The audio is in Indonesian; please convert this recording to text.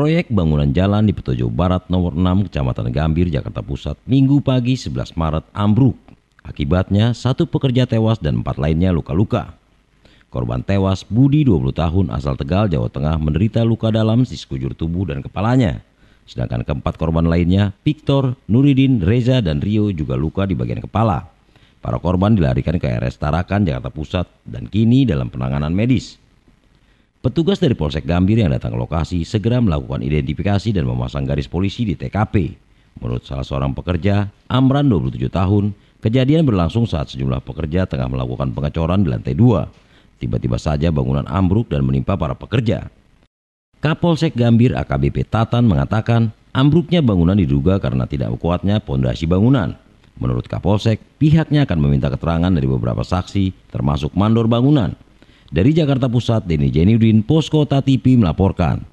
Proyek bangunan jalan di Petojo Barat nomor 6 Kecamatan Gambir, Jakarta Pusat, Minggu pagi 11 Maret ambruk. Akibatnya, satu pekerja tewas dan empat lainnya luka-luka. Korban tewas, Budi 20 tahun asal Tegal, Jawa Tengah menderita luka dalam di sekujur tubuh dan kepalanya. Sedangkan keempat korban lainnya, Victor, Nuridin, Reza, dan Rio juga luka di bagian kepala. Para korban dilarikan ke RS Tarakan, Jakarta Pusat, dan kini dalam penanganan medis. Petugas dari Polsek Gambir yang datang ke lokasi segera melakukan identifikasi dan memasang garis polisi di TKP. Menurut salah seorang pekerja, Amran 27 tahun, kejadian berlangsung saat sejumlah pekerja tengah melakukan pengecoran di lantai 2. Tiba-tiba saja bangunan ambruk dan menimpa para pekerja. Kapolsek Gambir AKBP Tatan mengatakan ambruknya bangunan diduga karena tidak kuatnya pondasi bangunan. Menurut Kapolsek, pihaknya akan meminta keterangan dari beberapa saksi termasuk mandor bangunan. Dari Jakarta Pusat, Denny Jeniudin, Posko Tati melaporkan.